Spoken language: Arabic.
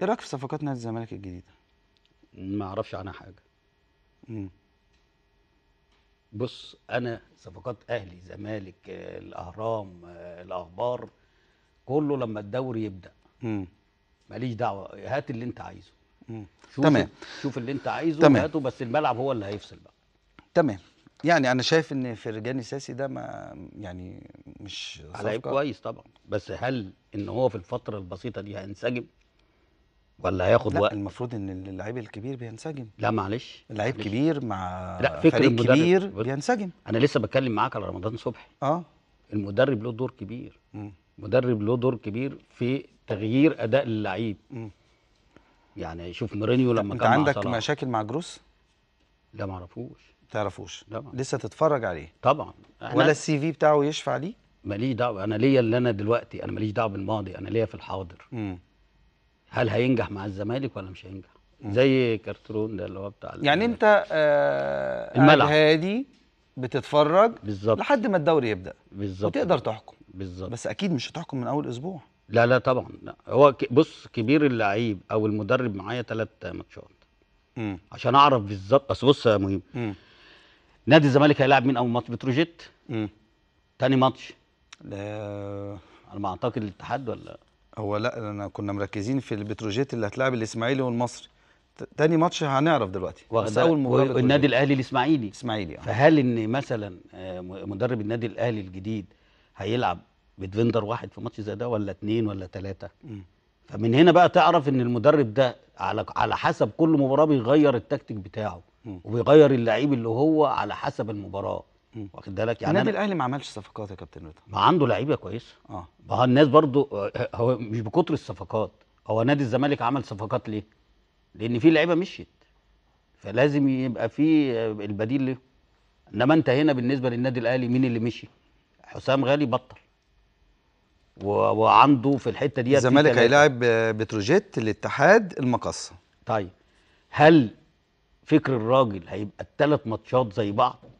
ايه رايك في صفقات نادي الزمالك الجديده؟ ما اعرفش عنها حاجه امم بص انا صفقات اهلي زمالك الاهرام الاخبار كله لما الدوري يبدا امم ماليش دعوه هات اللي انت عايزه شوف تمام شوف اللي انت عايزه تمام. هاته بس الملعب هو اللي هيفصل بقى تمام يعني انا شايف ان فرجاني ساسي ده ما يعني مش لعيب كويس طبعا بس هل ان هو في الفتره البسيطه دي هينسجم ولا هياخد لا وقت المفروض ان اللعيب الكبير بينسجم لا معلش لعيب كبير مع لا فكر فريق المدرب. كبير بينسجم انا لسه بتكلم معاك على رمضان صبحي اه المدرب له دور كبير م. مدرب له دور كبير في تغيير اداء اللعيب يعني شوف مورينيو لما انت كان عندك مع مشاكل مع جروس لا ما اعرفوش تعرفوش لا لسه تتفرج عليه طبعا ولا السي في بتاعه يشفع ليه ماليش دعوه انا ليا اللي انا دلوقتي انا ماليش دعوه بالماضي انا ليا في الحاضر م. هل هينجح مع الزمالك ولا مش هينجح زي كارترون ده اللي هو بتاع يعني انت آه الملعب هادي بتتفرج بالظبط لحد ما الدوري يبدا بالظبط وتقدر تحكم بالظبط بس اكيد مش هتحكم من اول اسبوع لا لا طبعا لا. هو بص كبير اللعيب او المدرب معايا ثلاث ماتشات عشان اعرف بالظبط بس بص يا مهم نادي الزمالك هيلاعب مين اول ماتش بتروجيت امم تاني ماتش لا على ما اعتقد الاتحاد ولا هو لا انا كنا مركزين في البتروجيت اللي هتلاعب الاسماعيلي والمصري تاني ماتش هنعرف دلوقتي بس اول مباراه الاهلي الاسماعيلي اسماعيلي آه. فهل ان مثلا آه، مدرب النادي الاهلي الجديد هيلعب بدفندر واحد في ماتش زي ده ولا اثنين ولا ثلاثه فمن هنا بقى تعرف ان المدرب ده على على حسب كل مباراه بيغير التكتيك بتاعه م. وبيغير اللعيب اللي هو على حسب المباراه واخد بالك يعني النادي الاهلي ما عملش صفقات يا كابتن رضا ما عنده لعيبه كويسه اه ما هو الناس برضو هو مش بكتر الصفقات هو نادي الزمالك عمل صفقات ليه؟ لان في لعيبه مشيت فلازم يبقى في البديل ليه انما انت هنا بالنسبه للنادي الاهلي مين اللي مشي؟ حسام غالي بطل و... وعنده في الحته دي الزمالك هيلاعب بتروجيت الاتحاد المقصه طيب هل فكر الراجل هيبقى الثلاث ماتشات زي بعض؟